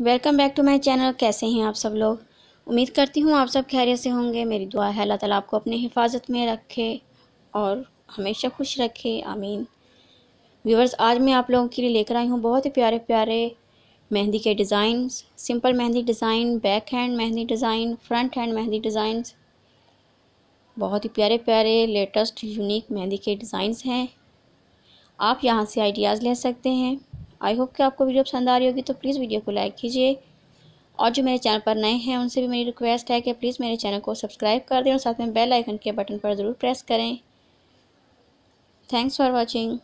welcome back to my channel कैसे हैं आप सब लोग उम्मीद करती हूँ आप सब खैरियत से होंगे मेरी दुआ है अल्लाह ताला आपको अपने हिफाजत में रखे और हमेशा खुश रखे आमीन व्यूवर्स आज मैं आप लोगों के लिए लेकर आई हूँ बहुत ही प्यारे प्यारे मेहंदी के design simple mehndi design back hand mehndi design front hand mehndi design बहुत ही प्यारे प्यारे लेटेस्ट यूनिक मेहंदी के डिज़ाइंस हैं आप यहाँ से आइडियाज़ ले सकते हैं आई होप कि आपको वीडियो पसंद आ रही होगी तो प्लीज़ वीडियो को लाइक कीजिए और जो मेरे चैनल पर नए हैं उनसे भी मेरी रिक्वेस्ट है कि प्लीज़ मेरे चैनल को सब्सक्राइब कर दें और साथ में बेल आइकन के बटन पर ज़रूर प्रेस करें थैंक्स फॉर वॉचिंग